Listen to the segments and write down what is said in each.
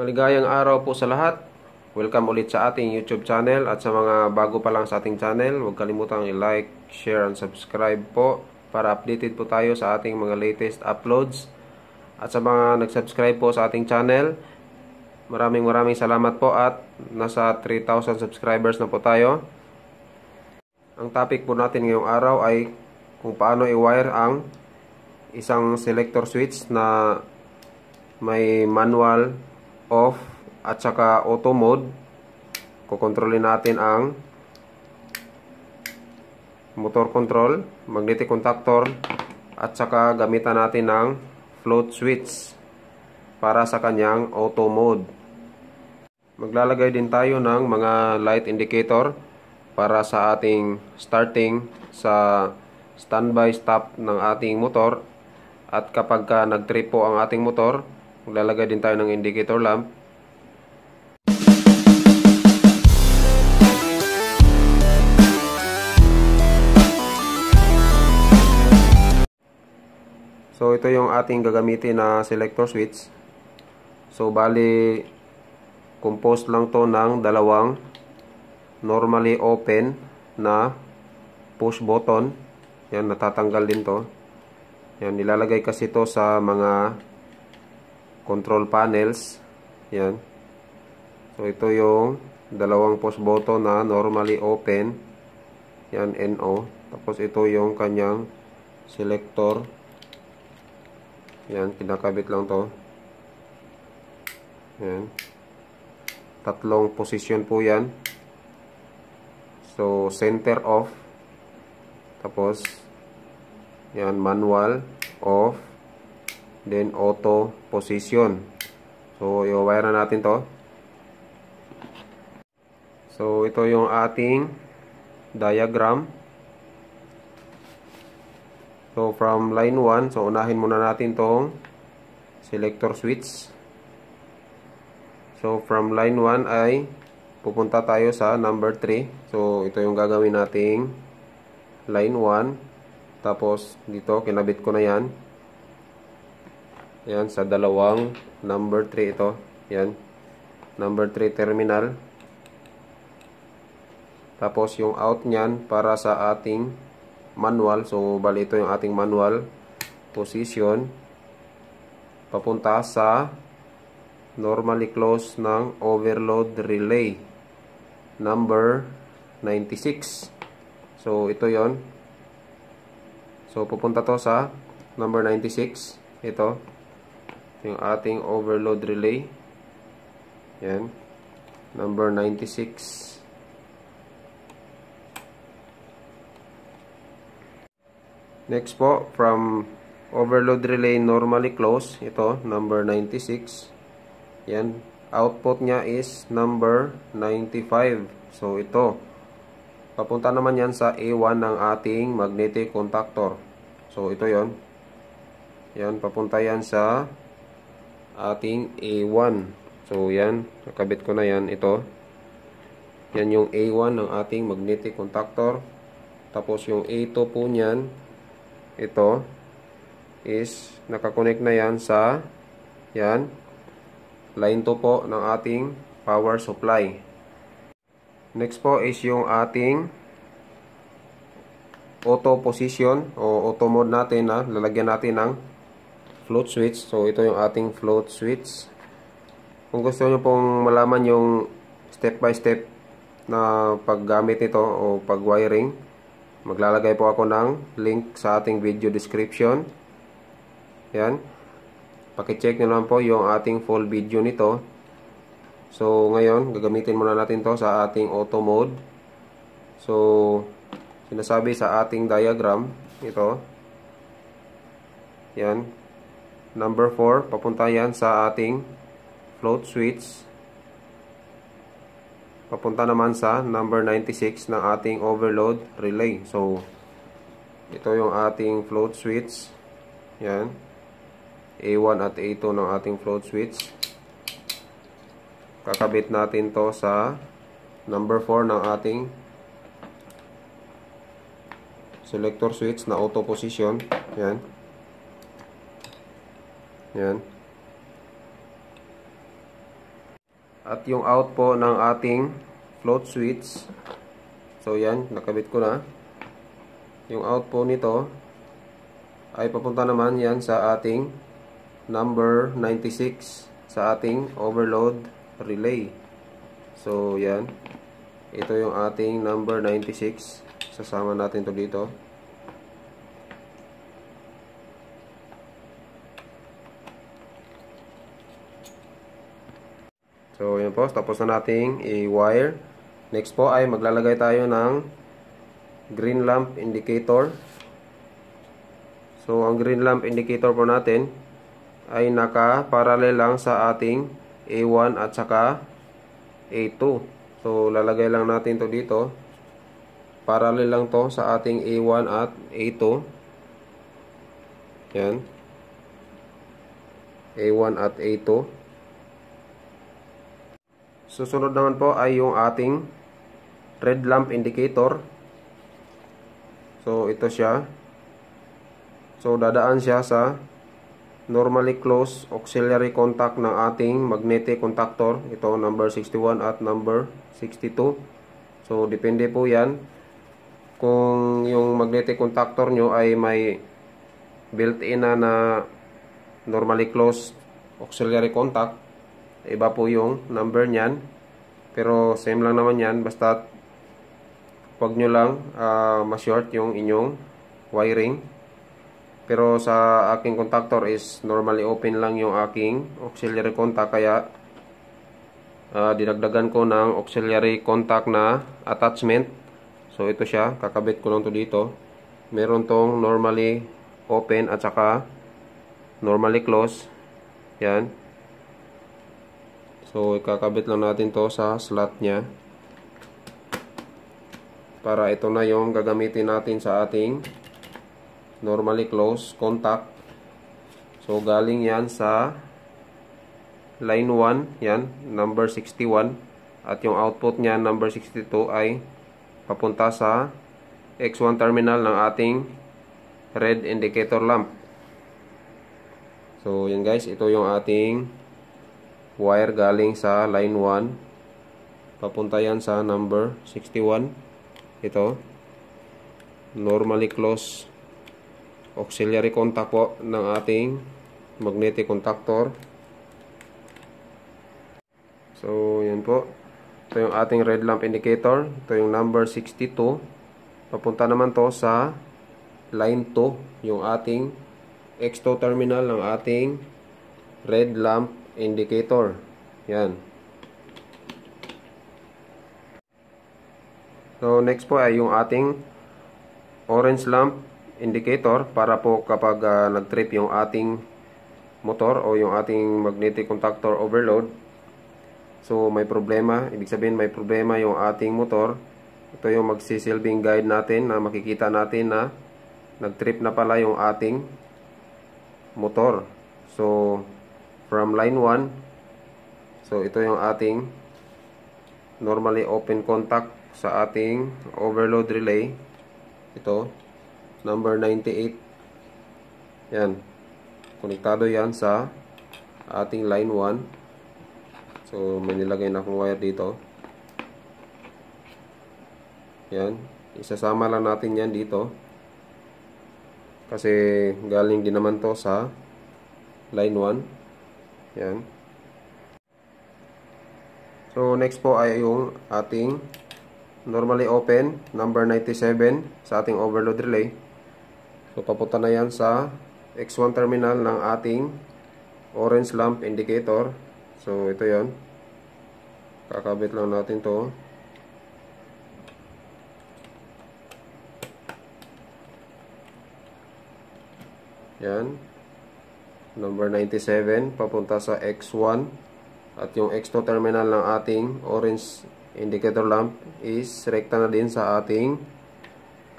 Maligayang araw po sa lahat. Welcome ulit sa ating YouTube channel at sa mga bago pa lang sa ating channel, huwag kalimutang i-like, share, and subscribe po para updated po tayo sa ating mga latest uploads. At sa mga nag-subscribe po sa ating channel, maraming maraming salamat po at nasa 3,000 subscribers na po tayo. Ang topic po natin ngayong araw ay kung paano i-wire ang isang selector switch na may manual off at saka auto mode kukontrolin natin ang motor control magnetic contactor at saka gamitan natin ng float switch para sa kanyang auto mode maglalagay din tayo ng mga light indicator para sa ating starting sa standby stop ng ating motor at kapag ka nag po ang ating motor Maglalagay din tayo ng indicator lamp. So ito yung ating gagamitin na selector switch. So bali composed lang to ng dalawang normally open na push button. Yan natatanggal din to. Yan nilalagay kasi to sa mga control panels. Yan. So, ito yung dalawang push button na normally open. Yan, NO. Tapos, ito yung kanyang selector. Yan, kinakabit lang to. Yan. Tatlong position po yan. So, center off. Tapos, yan, manual off Then, auto position. So, i-wire na natin to. So, ito yung ating diagram. So, from line 1, so unahin muna natin tong selector switch. So, from line 1 ay pupunta tayo sa number 3. So, ito yung gagawin nating line 1. Tapos, dito, kinabit ko na yan. Yan, sa dalawang number 3 ito. Yan. Number 3 terminal. Tapos yung out niyan para sa ating manual. So, bali ito yung ating manual position. Papunta sa normally close ng overload relay number 96. So, ito yon So, pupunta to sa number 96. Ito. Ito yung ating overload relay. Yan. Number 96. Next po, from overload relay normally closed. Ito, number 96. Yan. Output niya is number 95. So, ito. Papunta naman yan sa A1 ng ating magnetic contactor. So, ito yon Yan, papunta yan sa ating A1. So, yan. Nakabit ko na yan. Ito. Yan yung A1 ng ating magnetic contactor. Tapos, yung A2 po niyan, ito, is nakakonect na yan sa, yan, line 2 po ng ating power supply. Next po is yung ating auto position o auto mode natin na lalagyan natin ng float switch. So, ito yung ating float switch. Kung gusto nyo pong malaman yung step by step na paggamit nito o pagwiring, maglalagay po ako ng link sa ating video description. Yan. Pakicheck nyo lang po yung ating full video nito. So, ngayon, gagamitin muna natin to sa ating auto mode. So, sinasabi sa ating diagram, ito, yan. Number 4, papunta yan sa ating float switch. Papunta naman sa number 96 ng ating overload relay. So, ito yung ating float switch. Yan. A1 at A2 ng ating float switch. Kakabit natin to sa number 4 ng ating selector switch na auto position. Yan. Yan. At yung out po ng ating float switch. So yan, nakabit ko na. Yung out po nito ay papunta naman yan sa ating number 96 sa ating overload relay. So yan, ito yung ating number 96. Sasama natin to dito. So, yun po. Tapos na nating i-wire. Next po ay maglalagay tayo ng green lamp indicator. So, ang green lamp indicator po natin ay naka-parallel lang sa ating A1 at saka A2. So, lalagay lang natin to dito. Parallel lang to sa ating A1 at A2. Yan. A1 at A2. Susunod naman po ay yung ating red lamp indicator. So, ito siya. So, dadaan siya sa normally close auxiliary contact ng ating magnetic contactor. Ito number 61 at number 62. So, depende po yan. Kung yung magnetic contactor nyo ay may built-in na na normally close auxiliary contact, Iba po yung number niyan. Pero same lang naman yan. Basta wag nyo lang uh, ma-short yung inyong wiring. Pero sa aking contactor is normally open lang yung aking auxiliary contact. Kaya uh, dinagdagan ko ng auxiliary contact na attachment. So ito siya. Kakabit ko lang to dito. Meron tong normally open at saka normally close. Yan. So, ikakabit lang natin to sa slot niya. Para ito na yung gagamitin natin sa ating normally close contact. So, galing yan sa line 1, yan, number 61. At yung output niya, number 62 ay papunta sa X1 terminal ng ating red indicator lamp. So, yan guys, ito yung ating wire galing sa line 1 papunta yan sa number 61 ito normally close auxiliary contact po ng ating magnetic contactor so yan po ito yung ating red lamp indicator ito yung number 62 papunta naman to sa line 2 yung ating exto terminal ng ating red lamp indicator. Yan. So, next po ay yung ating orange lamp indicator para po kapag uh, nag-trip yung ating motor o yung ating magnetic contactor overload. So, may problema. Ibig sabihin, may problema yung ating motor. Ito yung magsisilbing guide natin na makikita natin na nag-trip na pala yung ating motor. So, from line 1 so ito yung ating normally open contact sa ating overload relay ito number 98 yan konektado yan sa ating line 1 so may nilagay na akong wire dito yan isasama lang natin yan dito kasi galing din naman to sa line 1 yan. So, next po ay yung ating normally open, number 97 sa ating overload relay. So, papunta na yan sa X1 terminal ng ating orange lamp indicator. So, ito yon Kakabit lang natin to Yan number 97 papunta sa X1 at yung X2 terminal ng ating orange indicator lamp is rekta na din sa ating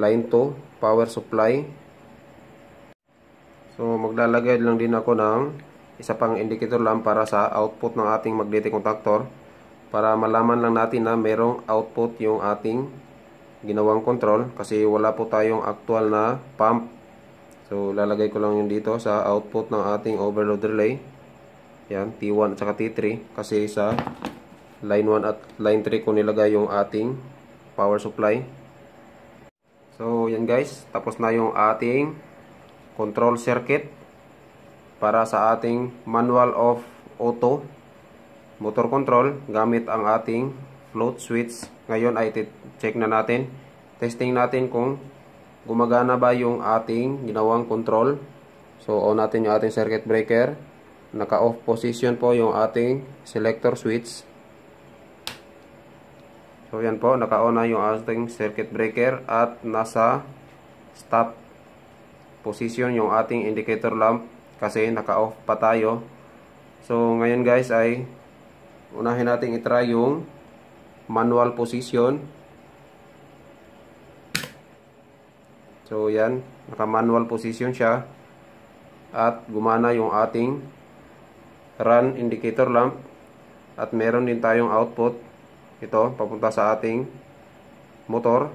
line 2 power supply so maglalagay lang din ako ng isa pang indicator lamp para sa output ng ating magnetic contactor para malaman lang natin na merong output yung ating ginawang control kasi wala po tayong actual na pump So, lalagay ko lang yung dito sa output ng ating overload relay. Yan, T1 at saka T3. Kasi sa line 1 at line 3 ko nilagay yung ating power supply. So, yan guys. Tapos na yung ating control circuit para sa ating manual of auto motor control gamit ang ating float switch. Ngayon ay check na natin. Testing natin kung gumagana ba yung ating ginawang control. So, on natin yung ating circuit breaker. Naka-off position po yung ating selector switch. So, yan po. Naka-on na yung ating circuit breaker at nasa stop position yung ating indicator lamp kasi naka-off pa tayo. So, ngayon guys ay unahin natin itry yung manual position So yan, naka-manual position siya. At gumana yung ating run indicator lamp. At meron din tayong output. Ito, papunta sa ating motor.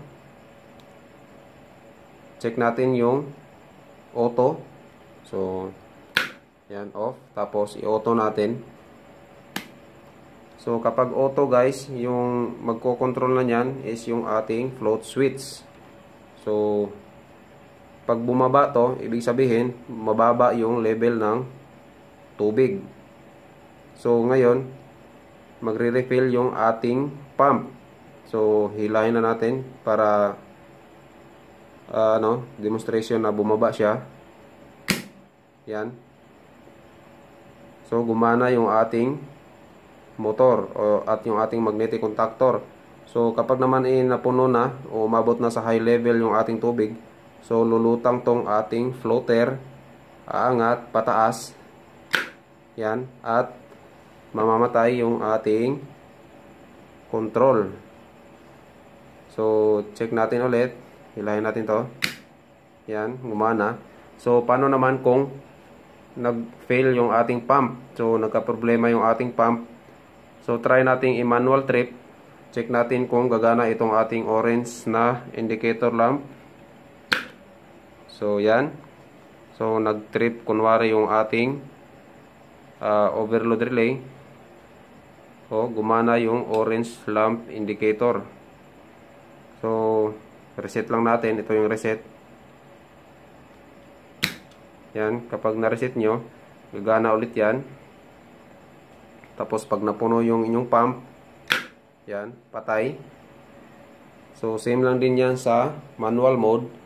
Check natin yung auto. So, yan off. Tapos, i-auto natin. So, kapag auto guys, yung magkocontrol na niyan is yung ating float switch. So, pag bumaba to, ibig sabihin, mababa yung level ng tubig. So, ngayon, magre-refill yung ating pump. So, hilahin na natin para uh, ano, demonstration na bumaba siya. Yan. So, gumana yung ating motor o, at yung ating magnetic contactor. So, kapag naman eh, napuno na o umabot na sa high level yung ating tubig, So, lulutang tong ating floater. Aangat, pataas. Yan. At mamamatay yung ating control. So, check natin ulit. Ilahin natin to. Yan, gumana. So, paano naman kung nag-fail yung ating pump? So, nagka-problema yung ating pump. So, try nating i-manual trip. Check natin kung gagana itong ating orange na indicator lamp. So, yan. So, nag-trip kunwari yung ating uh, overload relay. So, gumana yung orange lamp indicator. So, reset lang natin. Ito yung reset. Yan. Kapag na-reset nyo, gagana ulit yan. Tapos, pag napuno yung inyong pump, yan, patay. So, same lang din yan sa manual mode.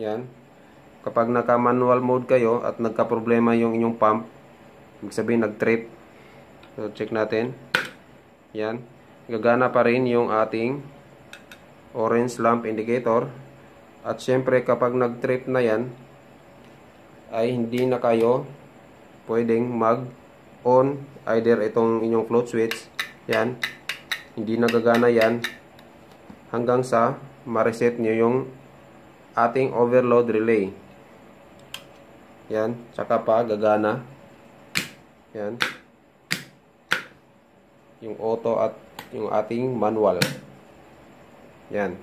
Yan. Kapag naka-manual mode kayo at nagka-problema yung inyong pump, ibig sabihin nag-trip. So, check natin. Yan. Gagana pa rin yung ating orange lamp indicator. At syempre, kapag nag-trip na yan, ay hindi na kayo pwedeng mag-on either itong inyong float switch. Yan. Hindi nagagana yan hanggang sa ma-reset niyo yung ating overload relay. Yan. Tsaka pa, gagana. Yan. Yung auto at yung ating manual. Yan.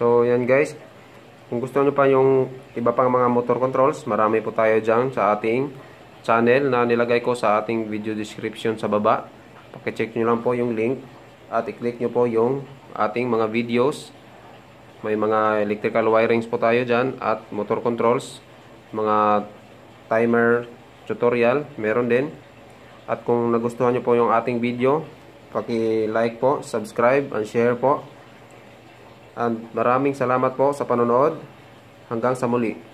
So, yan guys. Kung gusto nyo pa yung iba pang mga motor controls, marami po tayo dyan sa ating channel na nilagay ko sa ating video description sa baba. Pakicheck nyo lang po yung link at i-click nyo po yung ating mga videos may mga electrical wirings po tayo dyan at motor controls, mga timer tutorial, meron din. At kung nagustuhan nyo po yung ating video, paki-like po, subscribe, and share po. And maraming salamat po sa panonood. Hanggang sa muli.